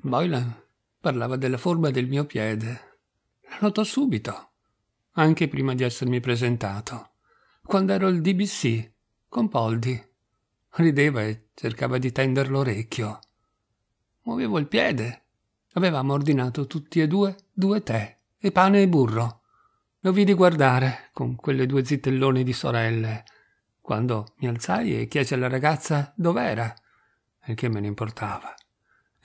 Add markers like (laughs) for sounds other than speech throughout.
Boylan parlava della forma del mio piede. La notò subito, anche prima di essermi presentato, quando ero al DBC, con Poldi. Rideva e cercava di tender l'orecchio. Muovevo il piede. Avevamo ordinato tutti e due due tè e pane e burro. Lo vidi guardare con quelle due zitellone di sorelle quando mi alzai e chiesi alla ragazza dov'era e che me ne importava.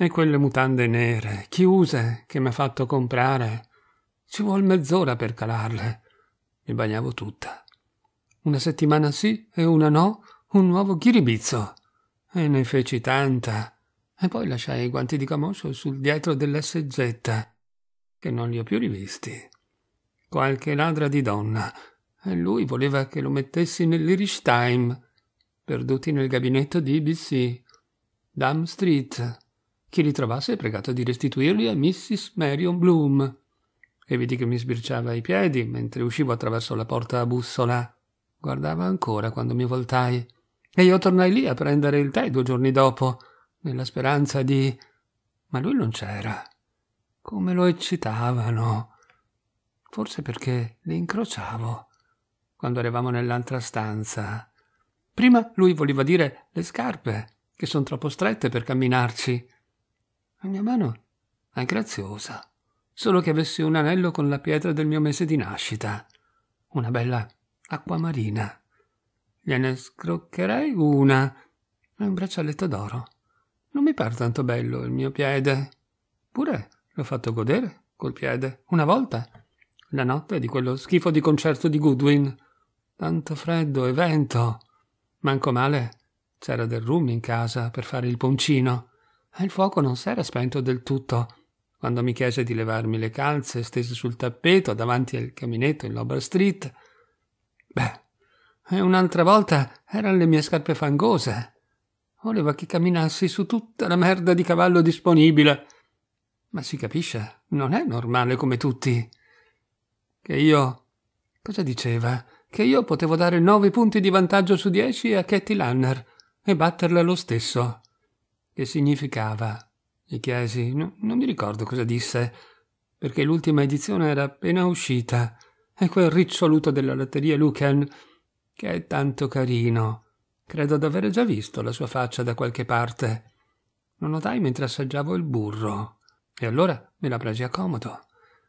E quelle mutande nere, chiuse, che mi ha fatto comprare. Ci vuol mezz'ora per calarle. Mi bagnavo tutta. Una settimana sì e una no, un nuovo ghiribizzo. E ne feci tanta. E poi lasciai i guanti di camoscio sul dietro dell'SZ, che non li ho più rivisti. Qualche ladra di donna. E lui voleva che lo mettessi nell'Irish Time, perduti nel gabinetto di IBC, Dam Street chi li trovasse pregato di restituirli a Mrs. Marion Bloom. E vidi che mi sbirciava i piedi mentre uscivo attraverso la porta a bussola. Guardava ancora quando mi voltai. E io tornai lì a prendere il tè due giorni dopo, nella speranza di... Ma lui non c'era. Come lo eccitavano. Forse perché li incrociavo quando eravamo nell'altra stanza. Prima lui voleva dire le scarpe, che sono troppo strette per camminarci la mia mano è graziosa, solo che avessi un anello con la pietra del mio mese di nascita, una bella acquamarina. Gliene scroccherei una e un braccialetto d'oro. Non mi par tanto bello il mio piede. Pure l'ho fatto godere col piede una volta, la notte di quello schifo di concerto di Goodwin. Tanto freddo e vento. Manco male c'era del rum in casa per fare il poncino e il fuoco non s'era spento del tutto quando mi chiese di levarmi le calze stese sul tappeto davanti al caminetto in Lobar Street. Beh, e eh, un'altra volta erano le mie scarpe fangose. Voleva che camminassi su tutta la merda di cavallo disponibile. Ma si capisce, non è normale come tutti. Che io. cosa diceva? Che io potevo dare nove punti di vantaggio su dieci a Katie Lanner e batterla lo stesso. Che significava? gli chiesi. No, non mi ricordo cosa disse, perché l'ultima edizione era appena uscita e quel riccioluto della latteria Lucan, che è tanto carino. Credo di aver già visto la sua faccia da qualche parte. Lo notai mentre assaggiavo il burro. E allora me la presi a comodo.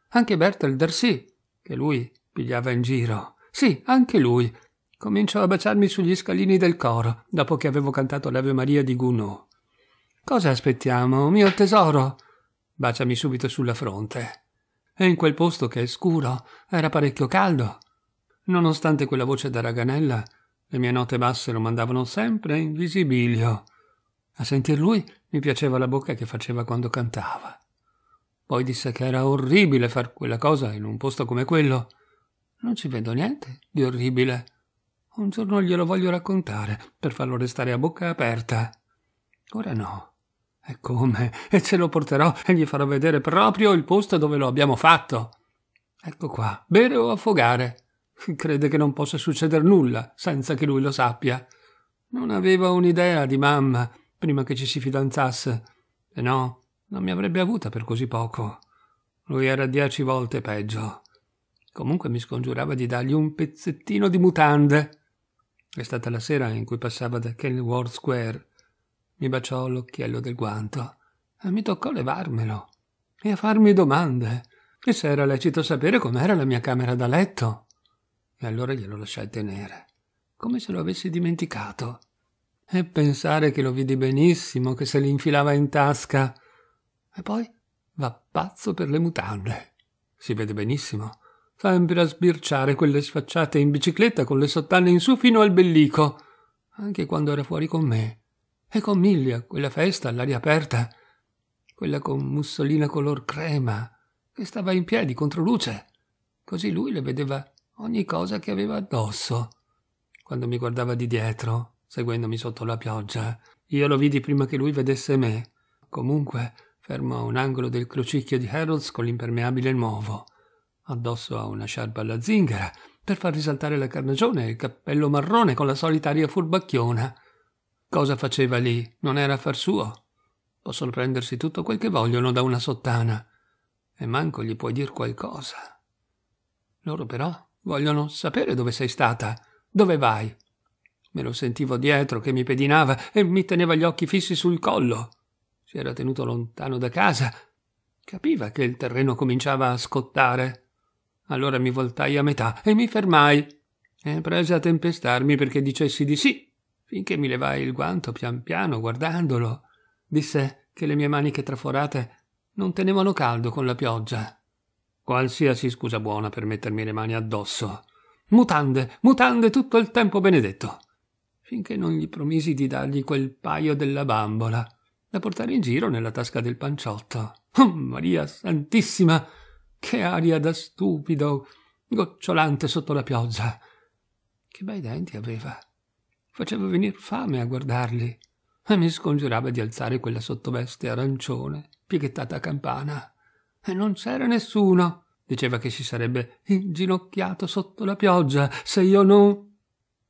Anche Bertel Darcy, che lui pigliava in giro. Sì, anche lui. Cominciò a baciarmi sugli scalini del coro, dopo che avevo cantato l'Ave Maria di Gounod. Cosa aspettiamo, mio tesoro? Baciami subito sulla fronte. E in quel posto che è scuro era parecchio caldo. Nonostante quella voce da raganella, le mie note basse lo mandavano sempre in visibilio. A sentir lui mi piaceva la bocca che faceva quando cantava. Poi disse che era orribile far quella cosa in un posto come quello. Non ci vedo niente di orribile. Un giorno glielo voglio raccontare per farlo restare a bocca aperta. Ora no. E come? E ce lo porterò e gli farò vedere proprio il posto dove lo abbiamo fatto. Ecco qua, bere o affogare. Crede che non possa succedere nulla senza che lui lo sappia. Non aveva un'idea di mamma prima che ci si fidanzasse. E no, non mi avrebbe avuta per così poco. Lui era dieci volte peggio. Comunque mi scongiurava di dargli un pezzettino di mutande. È stata la sera in cui passava da Kenilworth Square mi baciò l'occhiello del guanto e eh, mi toccò levarmelo e a farmi domande e se era lecito sapere com'era la mia camera da letto. E allora glielo lasciai tenere, come se lo avessi dimenticato. E pensare che lo vidi benissimo, che se li infilava in tasca. E poi va pazzo per le mutande. Si vede benissimo. Sempre a sbirciare quelle sfacciate in bicicletta con le sottane in su fino al bellico, anche quando era fuori con me e con Miglia, quella festa all'aria aperta, quella con mussolina color crema, che stava in piedi contro luce. Così lui le vedeva ogni cosa che aveva addosso. Quando mi guardava di dietro, seguendomi sotto la pioggia, io lo vidi prima che lui vedesse me. Comunque, fermo a un angolo del crocicchio di Harrods con l'impermeabile nuovo, addosso a una sciarpa alla zingara, per far risaltare la carnagione e il cappello marrone con la solitaria furbacchiona. Cosa faceva lì? Non era affar suo. Possono prendersi tutto quel che vogliono da una sottana. E manco gli puoi dir qualcosa. Loro però vogliono sapere dove sei stata, dove vai. Me lo sentivo dietro che mi pedinava e mi teneva gli occhi fissi sul collo. Si era tenuto lontano da casa. Capiva che il terreno cominciava a scottare. Allora mi voltai a metà e mi fermai e prese a tempestarmi perché dicessi di sì finché mi levai il guanto pian piano guardandolo. Disse che le mie maniche traforate non tenevano caldo con la pioggia. Qualsiasi scusa buona per mettermi le mani addosso. Mutande, mutande tutto il tempo benedetto. Finché non gli promisi di dargli quel paio della bambola da portare in giro nella tasca del panciotto. Oh, Maria Santissima! Che aria da stupido, gocciolante sotto la pioggia! Che bei denti aveva! faceva venir fame a guardarli e mi scongiurava di alzare quella sottoveste arancione pighettata a campana. E non c'era nessuno. Diceva che si sarebbe inginocchiato sotto la pioggia se io non.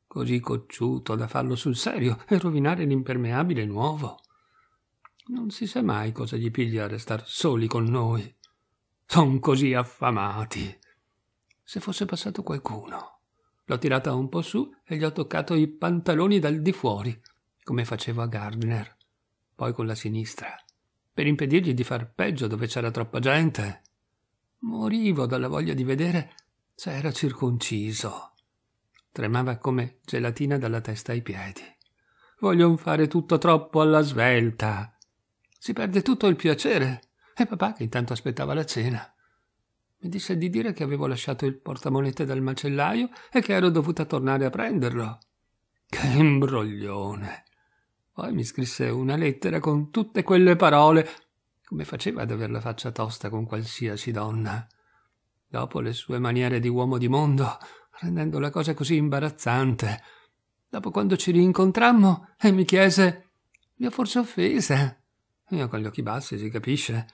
Così cocciuto da farlo sul serio e rovinare l'impermeabile nuovo. Non si sa mai cosa gli piglia a restar soli con noi. Son così affamati. Se fosse passato qualcuno. L'ho tirata un po' su e gli ho toccato i pantaloni dal di fuori, come facevo a Gardner. Poi con la sinistra, per impedirgli di far peggio dove c'era troppa gente. Morivo dalla voglia di vedere se era circonciso. Tremava come gelatina dalla testa ai piedi. Vogliono fare tutto troppo alla svelta. Si perde tutto il piacere. E papà che intanto aspettava la cena. Mi disse di dire che avevo lasciato il portamonete dal macellaio e che ero dovuta tornare a prenderlo. Che imbroglione! Poi mi scrisse una lettera con tutte quelle parole. Come faceva ad aver la faccia tosta con qualsiasi donna? Dopo le sue maniere di uomo di mondo, rendendo la cosa così imbarazzante. Dopo quando ci rincontrammo e mi chiese: Mi ha forse offesa? Io con gli occhi bassi, si capisce.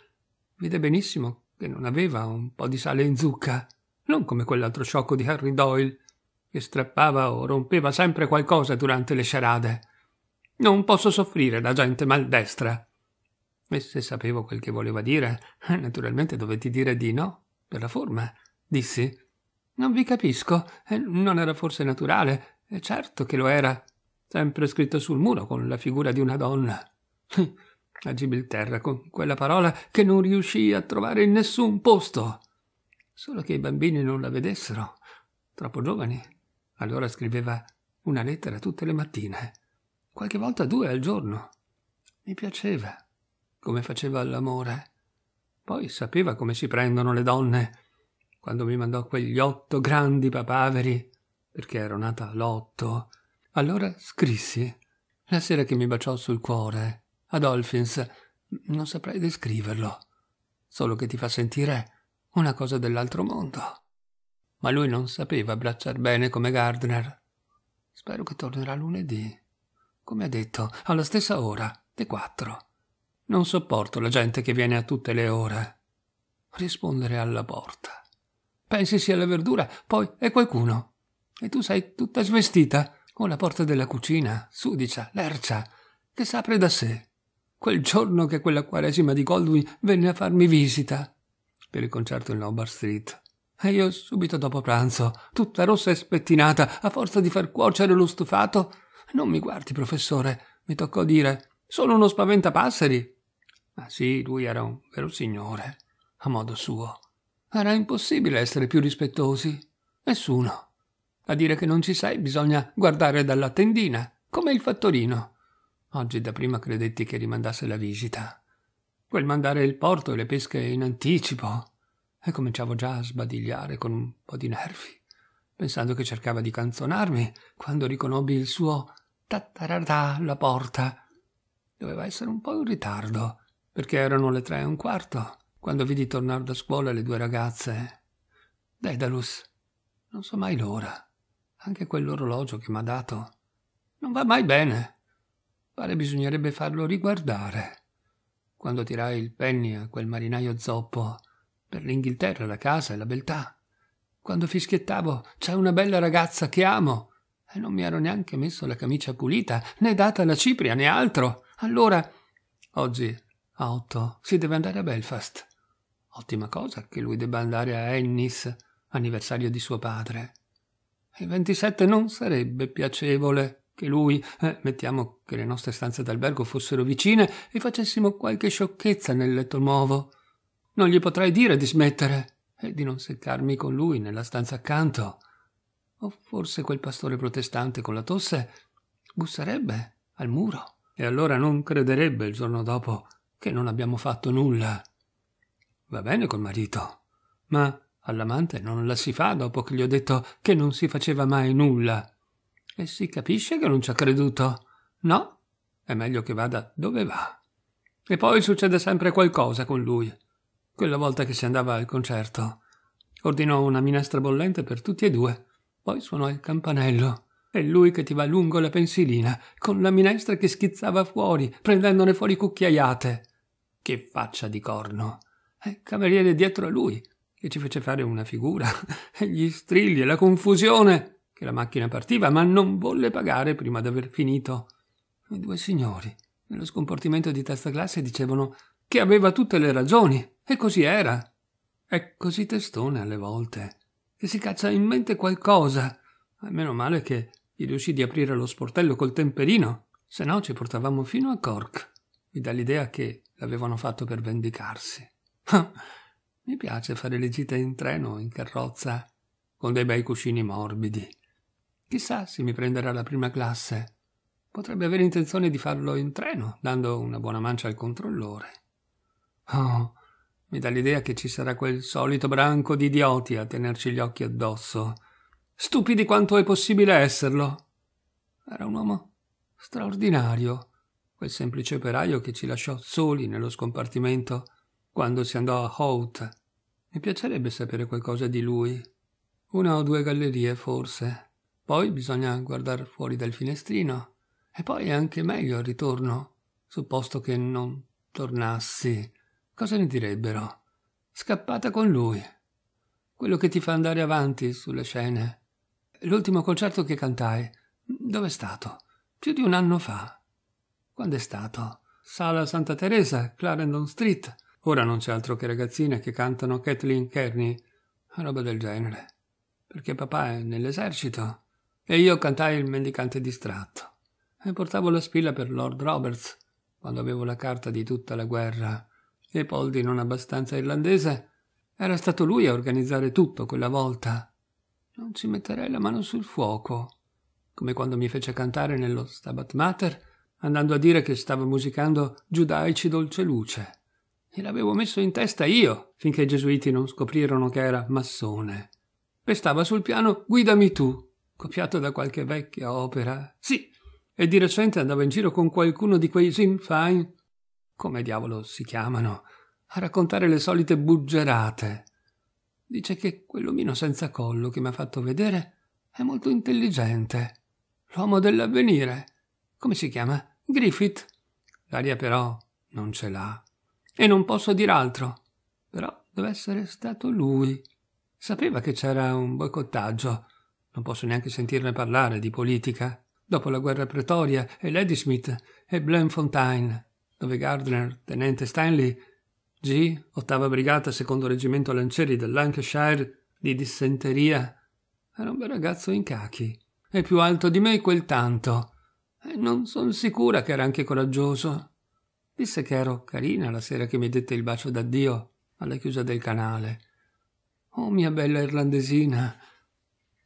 Vide benissimo che non aveva un po' di sale in zucca, non come quell'altro sciocco di Harry Doyle, che strappava o rompeva sempre qualcosa durante le sciarade. Non posso soffrire da gente maldestra. E se sapevo quel che voleva dire, naturalmente dovetti dire di no, per la forma, dissi. Non vi capisco, eh, non era forse naturale, eh, certo che lo era, sempre scritto sul muro con la figura di una donna la Gibilterra con quella parola che non riuscì a trovare in nessun posto. Solo che i bambini non la vedessero, troppo giovani. Allora scriveva una lettera tutte le mattine, qualche volta due al giorno. Mi piaceva come faceva all'amore. Poi sapeva come si prendono le donne. Quando mi mandò quegli otto grandi papaveri, perché ero nata l'otto, allora scrissi, la sera che mi baciò sul cuore, a Dolphins, non saprei descriverlo, solo che ti fa sentire una cosa dell'altro mondo. Ma lui non sapeva abbracciar bene come Gardner. Spero che tornerà lunedì. Come ha detto, alla stessa ora, le quattro. Non sopporto la gente che viene a tutte le ore. Rispondere alla porta. Pensi sia la verdura, poi è qualcuno. E tu sei tutta svestita, o la porta della cucina, sudicia, lercia, che s'apre da sé quel giorno che quella quaresima di Goldwyn venne a farmi visita per il concerto in Lombard Street. E io subito dopo pranzo, tutta rossa e spettinata, a forza di far cuocere lo stufato. Non mi guardi, professore, mi toccò dire. Sono uno spaventapasseri. Ma sì, lui era un vero signore, a modo suo. Era impossibile essere più rispettosi. Nessuno. A dire che non ci sei bisogna guardare dalla tendina, come il fattorino. Oggi dapprima credetti che rimandasse la visita. Quel mandare il porto e le pesche in anticipo. E cominciavo già a sbadigliare con un po' di nervi, pensando che cercava di canzonarmi quando riconobbi il suo tatararà alla porta. Doveva essere un po' in ritardo, perché erano le tre e un quarto, quando vidi tornare da scuola le due ragazze. Daedalus, non so mai l'ora, anche quell'orologio che mi ha dato. Non va mai bene. Pare bisognerebbe farlo riguardare. Quando tirai il penny a quel marinaio zoppo, per l'Inghilterra, la casa e la beltà. Quando fischiettavo, c'è una bella ragazza che amo, e non mi ero neanche messo la camicia pulita, né data la cipria, né altro. Allora, oggi, a otto, si deve andare a Belfast. Ottima cosa che lui debba andare a Ennis, anniversario di suo padre. Il 27 non sarebbe piacevole che lui, eh, mettiamo che le nostre stanze d'albergo fossero vicine e facessimo qualche sciocchezza nel letto nuovo. Non gli potrei dire di smettere e di non seccarmi con lui nella stanza accanto. O forse quel pastore protestante con la tosse busserebbe al muro e allora non crederebbe il giorno dopo che non abbiamo fatto nulla. Va bene col marito, ma all'amante non la si fa dopo che gli ho detto che non si faceva mai nulla. E eh si capisce che non ci ha creduto. No, è meglio che vada dove va. E poi succede sempre qualcosa con lui. Quella volta che si andava al concerto, ordinò una minestra bollente per tutti e due, poi suonò il campanello. E lui che ti va lungo la pensilina, con la minestra che schizzava fuori, prendendone fuori cucchiaiate. Che faccia di corno! E il cameriere dietro a lui, che ci fece fare una figura, (laughs) e gli strilli e la confusione che la macchina partiva, ma non volle pagare prima d'aver finito. I due signori, nello scomportimento di testa classe, dicevano che aveva tutte le ragioni, e così era. È così testone alle volte, che si caccia in mente qualcosa. E meno male che gli riuscì di aprire lo sportello col temperino, se no ci portavamo fino a Cork. Mi dà l'idea che l'avevano fatto per vendicarsi. Ah, mi piace fare le gite in treno o in carrozza, con dei bei cuscini morbidi Chissà se mi prenderà la prima classe. Potrebbe avere intenzione di farlo in treno, dando una buona mancia al controllore. Oh, mi dà l'idea che ci sarà quel solito branco di idioti a tenerci gli occhi addosso. Stupidi quanto è possibile esserlo. Era un uomo straordinario, quel semplice operaio che ci lasciò soli nello scompartimento quando si andò a Hout. Mi piacerebbe sapere qualcosa di lui. Una o due gallerie, forse. Poi bisogna guardare fuori dal finestrino. E poi è anche meglio il ritorno. Supposto che non tornassi. Cosa ne direbbero? Scappata con lui. Quello che ti fa andare avanti sulle scene. L'ultimo concerto che cantai. Dov'è stato? Più di un anno fa. Quando è stato? Sala Santa Teresa, Clarendon Street. Ora non c'è altro che ragazzine che cantano Kathleen Kearney, roba del genere. Perché papà è nell'esercito e io cantai il mendicante distratto e portavo la spilla per Lord Roberts quando avevo la carta di tutta la guerra e Poldi non abbastanza irlandese era stato lui a organizzare tutto quella volta non ci metterei la mano sul fuoco come quando mi fece cantare nello Stabat Mater andando a dire che stavo musicando giudaici dolce luce e l'avevo messo in testa io finché i gesuiti non scoprirono che era massone pestava sul piano guidami tu copiato da qualche vecchia opera. Sì, e di recente andava in giro con qualcuno di quei Sinn come diavolo si chiamano, a raccontare le solite buggerate. Dice che quell'omino senza collo che mi ha fatto vedere è molto intelligente. L'uomo dell'avvenire. Come si chiama? Griffith. L'aria però non ce l'ha. E non posso dir altro. Però deve essere stato lui. Sapeva che c'era un boicottaggio non posso neanche sentirne parlare di politica. Dopo la guerra Pretoria e Ladysmith e Blainfontein, dove Gardner, tenente Stanley, G, ottava brigata, secondo reggimento lancieri del Lancashire, di dissenteria, era un bel ragazzo in cachi. È più alto di me quel tanto. E non son sicura che era anche coraggioso. Disse che ero carina la sera che mi dette il bacio d'addio alla chiusa del canale. Oh mia bella irlandesina,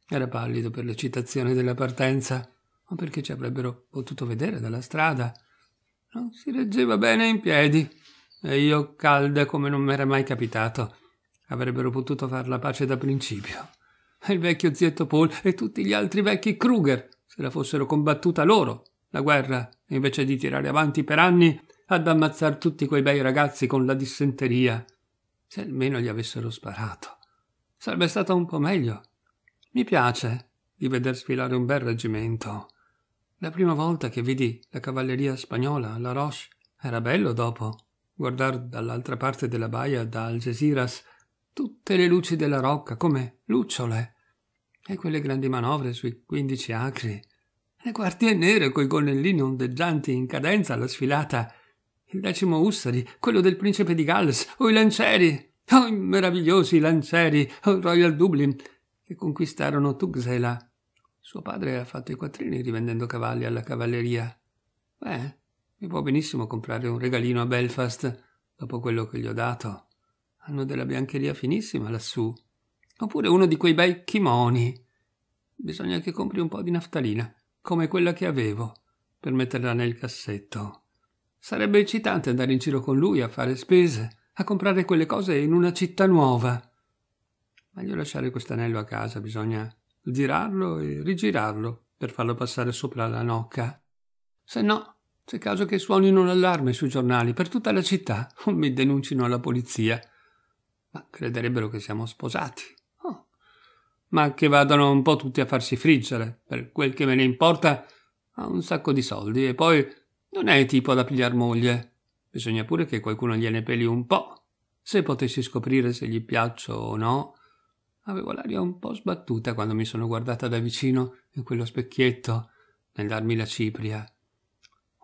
era pallido per l'eccitazione della partenza, o perché ci avrebbero potuto vedere dalla strada. Non si reggeva bene in piedi, e io calda come non m'era mai capitato. Avrebbero potuto far la pace da principio. E il vecchio zietto Paul e tutti gli altri vecchi Kruger se la fossero combattuta loro, la guerra, invece di tirare avanti per anni ad ammazzare tutti quei bei ragazzi con la dissenteria. Se almeno gli avessero sparato. Sarebbe stato un po' meglio mi piace di veder sfilare un bel reggimento. La prima volta che vidi la cavalleria spagnola, la Roche, era bello dopo guardar dall'altra parte della baia da Algeciras tutte le luci della rocca come lucciole e quelle grandi manovre sui quindici acri le quartiere nere coi gonnellini ondeggianti in cadenza alla sfilata il decimo Ussari, quello del principe di Galles, o i lancieri, oh i meravigliosi lancieri, o oh, il Royal Dublin, che conquistarono Tuxela. Suo padre ha fatto i quattrini rivendendo cavalli alla cavalleria. Beh, mi può benissimo comprare un regalino a Belfast, dopo quello che gli ho dato. Hanno della biancheria finissima lassù. Oppure uno di quei bei kimoni. Bisogna che compri un po' di naftalina, come quella che avevo, per metterla nel cassetto. Sarebbe eccitante andare in giro con lui a fare spese, a comprare quelle cose in una città nuova meglio lasciare quest'anello a casa, bisogna girarlo e rigirarlo per farlo passare sopra la nocca. Se no, c'è caso che suonino l'allarme sui giornali per tutta la città o mi denuncino alla polizia. Ma crederebbero che siamo sposati. Oh. Ma che vadano un po' tutti a farsi friggere, per quel che me ne importa, ha un sacco di soldi e poi non è tipo da pigliar moglie. Bisogna pure che qualcuno gliene peli un po'. Se potessi scoprire se gli piaccio o no, Avevo l'aria un po' sbattuta quando mi sono guardata da vicino in quello specchietto nel darmi la cipria.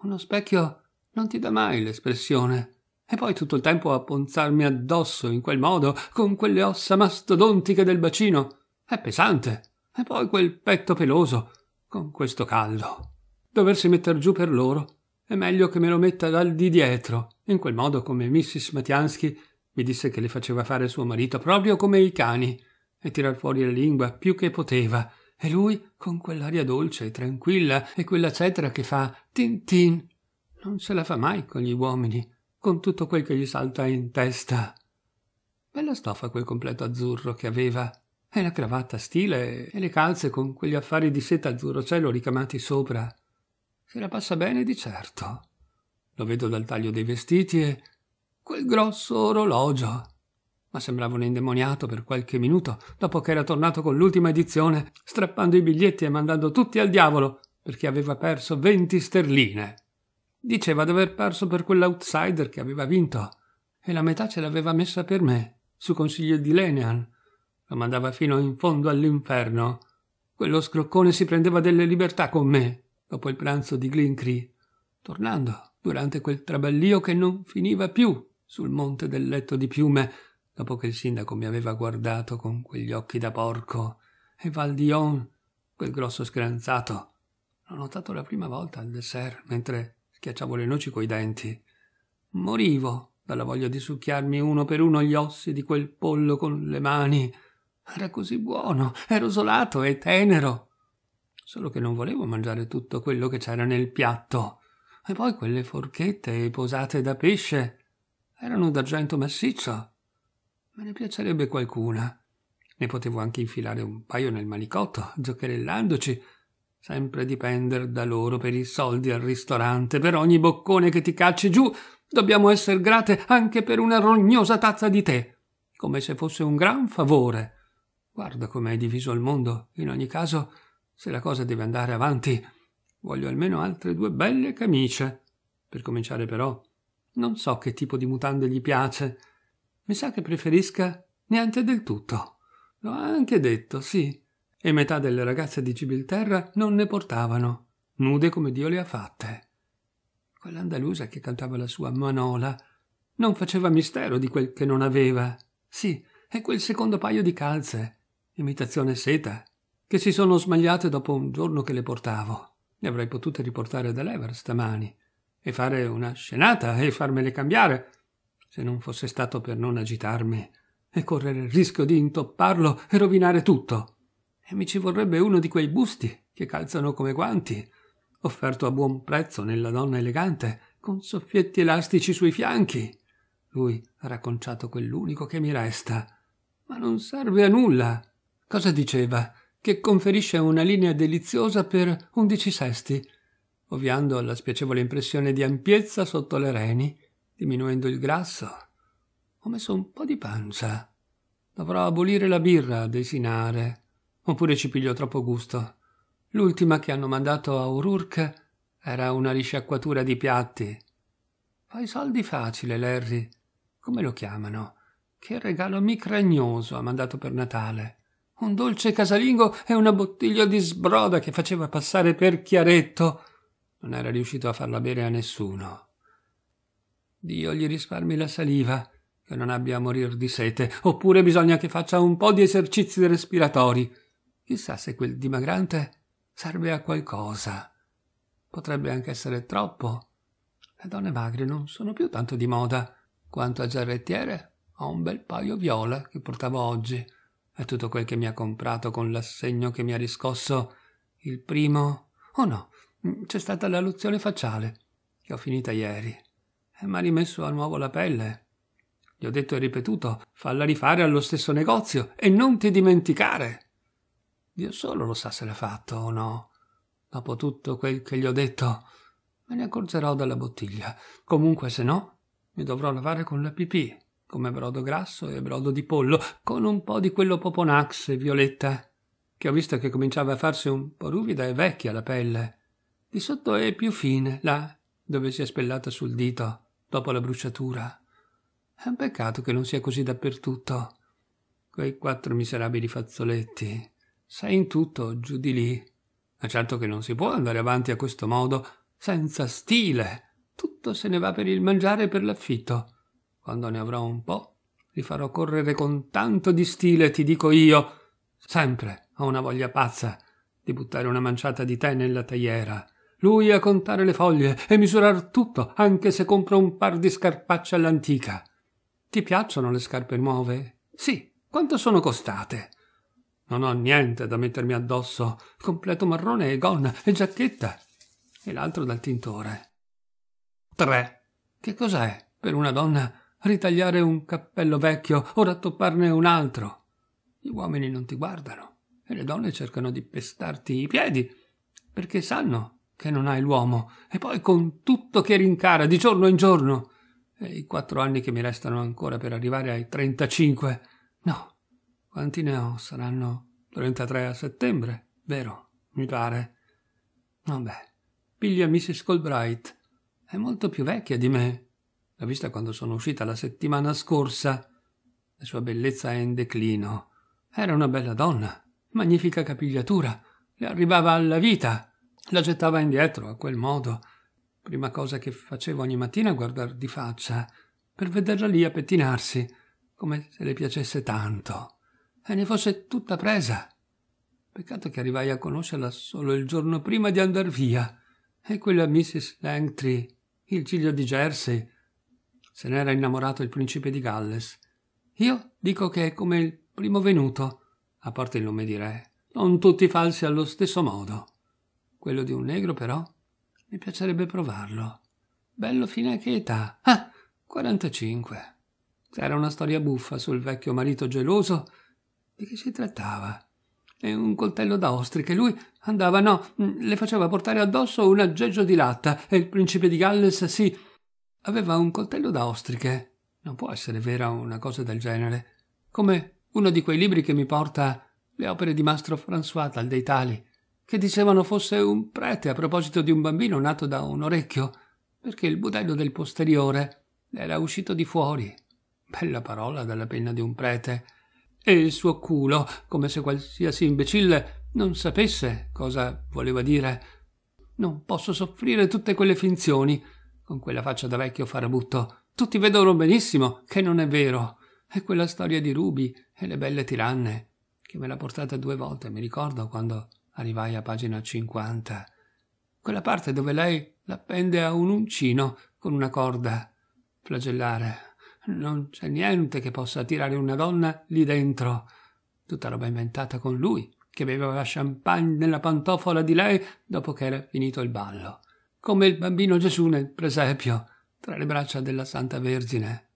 Uno specchio non ti dà mai l'espressione. E poi tutto il tempo a ponzarmi addosso in quel modo, con quelle ossa mastodontiche del bacino. È pesante. E poi quel petto peloso, con questo caldo. Doversi metter giù per loro è meglio che me lo metta dal di dietro, in quel modo come Mrs. Matiansky mi disse che le faceva fare suo marito, proprio come i cani e tirar fuori la lingua più che poteva, e lui con quell'aria dolce e tranquilla e quella cetra che fa tin tin. Non se la fa mai con gli uomini, con tutto quel che gli salta in testa. Bella stoffa quel completo azzurro che aveva, e la cravatta stile e le calze con quegli affari di seta azzurro cielo ricamati sopra. Se la passa bene di certo. Lo vedo dal taglio dei vestiti e quel grosso orologio ma sembrava un indemoniato per qualche minuto dopo che era tornato con l'ultima edizione, strappando i biglietti e mandando tutti al diavolo perché aveva perso venti sterline. Diceva d'aver perso per quell'outsider che aveva vinto e la metà ce l'aveva messa per me, su consiglio di Lenian. Lo mandava fino in fondo all'inferno. Quello scroccone si prendeva delle libertà con me dopo il pranzo di Glinkree, tornando durante quel traballio che non finiva più sul monte del letto di piume dopo che il sindaco mi aveva guardato con quegli occhi da porco. E Valdion, quel grosso scranzato. L'ho notato la prima volta al dessert, mentre schiacciavo le noci coi denti. Morivo dalla voglia di succhiarmi uno per uno gli ossi di quel pollo con le mani. Era così buono, ero solato e tenero. Solo che non volevo mangiare tutto quello che c'era nel piatto. E poi quelle forchette posate da pesce erano d'argento massiccio me ne piacerebbe qualcuna. Ne potevo anche infilare un paio nel manicotto, giocherellandoci. Sempre dipender da loro per i soldi al ristorante, per ogni boccone che ti cacci giù. Dobbiamo essere grate anche per una rognosa tazza di tè, come se fosse un gran favore. Guarda come hai diviso il mondo. In ogni caso, se la cosa deve andare avanti, voglio almeno altre due belle camicie. Per cominciare, però, non so che tipo di mutande gli piace mi sa che preferisca niente del tutto. L'ho anche detto, sì. E metà delle ragazze di Gibilterra non ne portavano, nude come Dio le ha fatte. Quell'andalusa che cantava la sua manola non faceva mistero di quel che non aveva. Sì, e quel secondo paio di calze, imitazione seta, che si sono smagliate dopo un giorno che le portavo. Le avrei potute riportare da Lever stamani e fare una scenata e farmele cambiare, se non fosse stato per non agitarmi e correre il rischio di intopparlo e rovinare tutto. E mi ci vorrebbe uno di quei busti che calzano come guanti, offerto a buon prezzo nella donna elegante, con soffietti elastici sui fianchi. Lui ha racconciato quell'unico che mi resta. Ma non serve a nulla. Cosa diceva? Che conferisce una linea deliziosa per undici sesti, ovviando alla spiacevole impressione di ampiezza sotto le reni diminuendo il grasso. Ho messo un po' di pancia. Dovrò abolire la birra a desinare, oppure ci piglio troppo gusto. L'ultima che hanno mandato a Ururk era una risciacquatura di piatti. Fa i soldi facile, Larry. Come lo chiamano? Che regalo micragnoso ha mandato per Natale. Un dolce casalingo e una bottiglia di sbroda che faceva passare per chiaretto. Non era riuscito a farla bere a nessuno. Dio gli risparmi la saliva, che non abbia a morire di sete, oppure bisogna che faccia un po' di esercizi respiratori. Chissà se quel dimagrante serve a qualcosa. Potrebbe anche essere troppo. Le donne magre non sono più tanto di moda. Quanto a giarrettiere, ho un bel paio viola che portavo oggi. È tutto quel che mi ha comprato con l'assegno che mi ha riscosso il primo. Oh no, c'è stata la l'alluzione facciale che ho finita ieri e mi ha rimesso a nuovo la pelle. Gli ho detto e ripetuto, falla rifare allo stesso negozio e non ti dimenticare. Dio solo lo sa se l'ha fatto o no. Dopo tutto quel che gli ho detto, me ne accorgerò dalla bottiglia. Comunque, se no, mi dovrò lavare con la pipì, come brodo grasso e brodo di pollo, con un po' di quello poponax e violetta, che ho visto che cominciava a farsi un po' ruvida e vecchia la pelle. Di sotto è più fine, là, dove si è spellata sul dito dopo la bruciatura. È un peccato che non sia così dappertutto. Quei quattro miserabili fazzoletti. Sei in tutto, giù di lì. Ma certo che non si può andare avanti a questo modo, senza stile. Tutto se ne va per il mangiare e per l'affitto. Quando ne avrò un po', li farò correre con tanto di stile, ti dico io. Sempre ho una voglia pazza di buttare una manciata di tè nella teiera lui a contare le foglie e misurar tutto, anche se compro un par di scarpacce all'antica. Ti piacciono le scarpe nuove? Sì, quanto sono costate? Non ho niente da mettermi addosso, completo marrone e gonna e giacchetta. E l'altro dal tintore. 3. Che cos'è per una donna ritagliare un cappello vecchio o rattopparne un altro? Gli uomini non ti guardano e le donne cercano di pestarti i piedi perché sanno che non hai l'uomo, e poi con tutto che rincara di giorno in giorno, e i quattro anni che mi restano ancora per arrivare ai 35. No, quanti ne ho? Saranno 33 a settembre, vero? Mi pare. Vabbè, piglia Mrs. Colbright. È molto più vecchia di me. L'ho vista quando sono uscita la settimana scorsa. La sua bellezza è in declino. Era una bella donna, magnifica capigliatura, le arrivava alla vita la gettava indietro a quel modo. Prima cosa che facevo ogni mattina guardar di faccia, per vederla lì a pettinarsi, come se le piacesse tanto. E ne fosse tutta presa. Peccato che arrivai a conoscerla solo il giorno prima di andar via. E quella Mrs. Langtree, il figlio di Jersey, se n'era innamorato il principe di Galles. Io dico che è come il primo venuto, a parte il nome di re. Non tutti falsi allo stesso modo. Quello di un negro, però? Mi piacerebbe provarlo. Bello fino a che età? Ah, 45. C'era una storia buffa sul vecchio marito geloso. Di che si trattava? E un coltello da ostriche. Lui andava, no, mm, le faceva portare addosso un aggeggio di latta e il principe di Galles, sì, aveva un coltello da ostriche. Non può essere vera una cosa del genere. Come uno di quei libri che mi porta le opere di Mastro François Tal dei Tali che dicevano fosse un prete a proposito di un bambino nato da un orecchio, perché il budello del posteriore era uscito di fuori. Bella parola dalla penna di un prete. E il suo culo, come se qualsiasi imbecille non sapesse cosa voleva dire. Non posso soffrire tutte quelle finzioni, con quella faccia da vecchio farabutto. Tutti vedono benissimo che non è vero. E quella storia di Ruby e le belle tiranne, che me l'ha portata due volte, mi ricordo quando Arrivai a pagina 50. Quella parte dove lei l'appende a un uncino con una corda flagellare. Non c'è niente che possa tirare una donna lì dentro. Tutta roba inventata con lui, che beveva champagne nella pantofola di lei dopo che era finito il ballo. Come il bambino Gesù nel presepio, tra le braccia della Santa Vergine.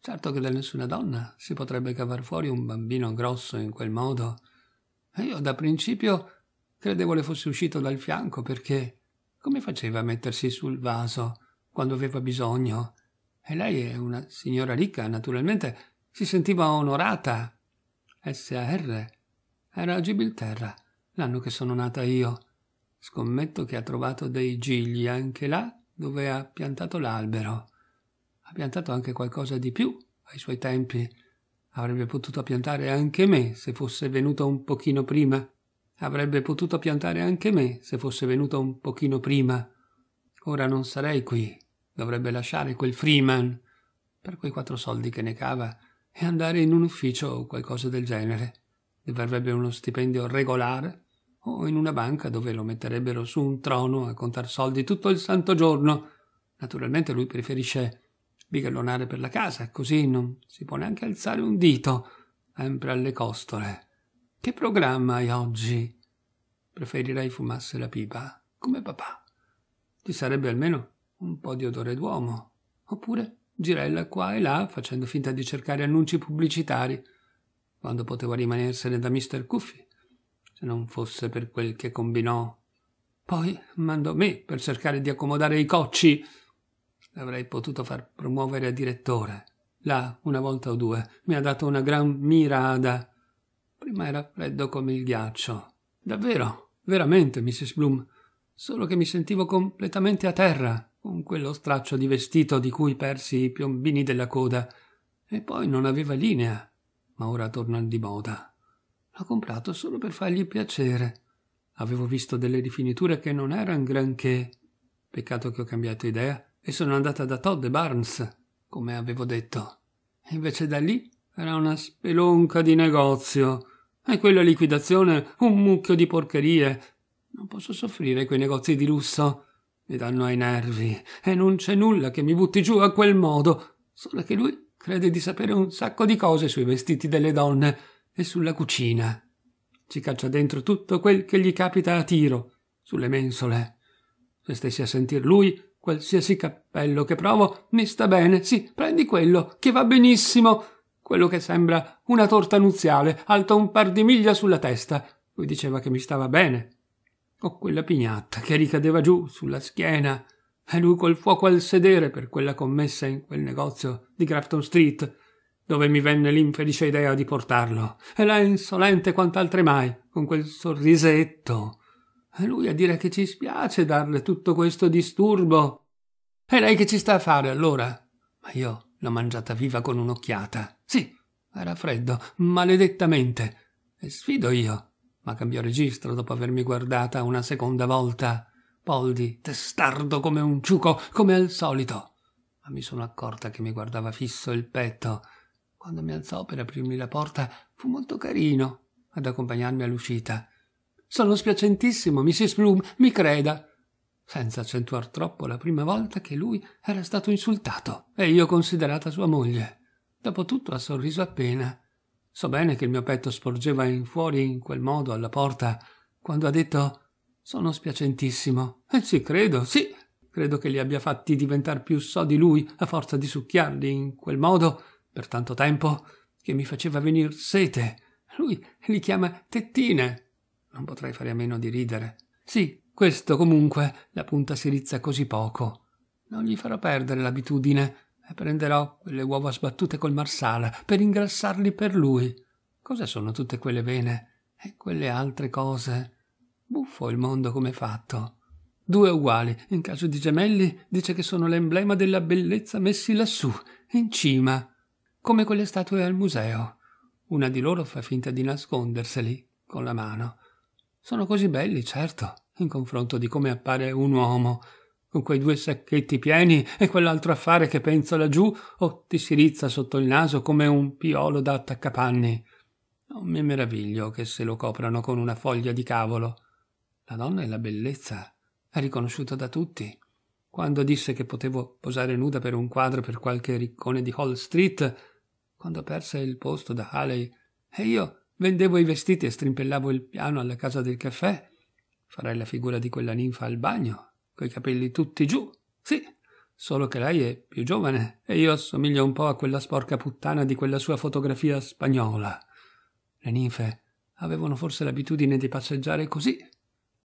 Certo che da nessuna donna si potrebbe cavar fuori un bambino grosso in quel modo. E io da principio Credevo le fosse uscito dal fianco perché come faceva a mettersi sul vaso quando aveva bisogno? E lei è una signora ricca, naturalmente si sentiva onorata. S.A.R. era a Gibilterra, l'anno che sono nata io. Scommetto che ha trovato dei gigli anche là dove ha piantato l'albero. Ha piantato anche qualcosa di più ai suoi tempi. Avrebbe potuto piantare anche me se fosse venuto un pochino prima. Avrebbe potuto piantare anche me se fosse venuto un pochino prima. Ora non sarei qui. Dovrebbe lasciare quel Freeman per quei quattro soldi che ne cava e andare in un ufficio o qualcosa del genere, dove verrebbe uno stipendio regolare o in una banca dove lo metterebbero su un trono a contar soldi tutto il santo giorno. Naturalmente lui preferisce bigallonare per la casa, così non si può neanche alzare un dito, sempre alle costole. Che programma hai oggi? Preferirei fumasse la pipa, come papà. Ci sarebbe almeno un po' di odore d'uomo. Oppure girella qua e là facendo finta di cercare annunci pubblicitari, quando poteva rimanersene da Mr. Cuffi, se non fosse per quel che combinò. Poi mandò me per cercare di accomodare i cocci. L'avrei potuto far promuovere a direttore. Là, una volta o due, mi ha dato una gran mirada. Prima era freddo come il ghiaccio. Davvero, veramente, Mrs. Bloom. Solo che mi sentivo completamente a terra, con quello straccio di vestito di cui persi i piombini della coda. E poi non aveva linea, ma ora torna di moda. L'ho comprato solo per fargli piacere. Avevo visto delle rifiniture che non erano granché. Peccato che ho cambiato idea e sono andata da Todd e Barnes, come avevo detto. Invece da lì era una spelonca di negozio e quella liquidazione un mucchio di porcherie. Non posso soffrire quei negozi di lusso. Mi danno ai nervi e non c'è nulla che mi butti giù a quel modo. Solo che lui crede di sapere un sacco di cose sui vestiti delle donne e sulla cucina. Ci caccia dentro tutto quel che gli capita a tiro, sulle mensole. Se stessi a sentir lui, qualsiasi cappello che provo mi sta bene. Sì, prendi quello, che va benissimo quello che sembra una torta nuziale alta un par di miglia sulla testa. Lui diceva che mi stava bene. O oh, quella pignatta che ricadeva giù sulla schiena. E lui col fuoco al sedere per quella commessa in quel negozio di Grafton Street, dove mi venne l'infelice idea di portarlo. E la insolente quant'altre mai, con quel sorrisetto. E lui a dire che ci spiace darle tutto questo disturbo. E lei che ci sta a fare allora? Ma io l'ho mangiata viva con un'occhiata. Sì, era freddo, maledettamente. E sfido io. Ma cambiò registro dopo avermi guardata una seconda volta. Poldi, testardo come un ciuco, come al solito. Ma mi sono accorta che mi guardava fisso il petto. Quando mi alzò per aprirmi la porta, fu molto carino ad accompagnarmi all'uscita. Sono spiacentissimo, Mrs. Bloom, mi creda. Senza accentuar troppo la prima volta che lui era stato insultato e io considerata sua moglie. Dopotutto ha sorriso appena. So bene che il mio petto sporgeva in fuori in quel modo alla porta quando ha detto sono spiacentissimo. eh sì, credo, sì, credo che li abbia fatti diventare più so di lui a forza di succhiarli in quel modo per tanto tempo che mi faceva venir sete. Lui li chiama tettine. Non potrei fare a meno di ridere. Sì, questo comunque la punta si rizza così poco. Non gli farò perdere l'abitudine e prenderò quelle uova sbattute col marsala per ingrassarli per lui. Cosa sono tutte quelle vene e quelle altre cose? Buffo il mondo come fatto. Due uguali, in caso di gemelli, dice che sono l'emblema della bellezza messi lassù, in cima, come quelle statue al museo. Una di loro fa finta di nasconderseli con la mano. Sono così belli, certo, in confronto di come appare un uomo, con quei due sacchetti pieni e quell'altro affare che pensa laggiù o ti si rizza sotto il naso come un piolo da attaccapanni. Non mi meraviglio che se lo coprano con una foglia di cavolo. La donna è la bellezza, è riconosciuta da tutti. Quando disse che potevo posare nuda per un quadro per qualche riccone di Hall Street, quando perse il posto da Haley, e io vendevo i vestiti e strimpellavo il piano alla casa del caffè, farei la figura di quella ninfa al bagno, coi capelli tutti giù. Sì, solo che lei è più giovane e io assomiglio un po' a quella sporca puttana di quella sua fotografia spagnola. Le ninfe avevano forse l'abitudine di passeggiare così,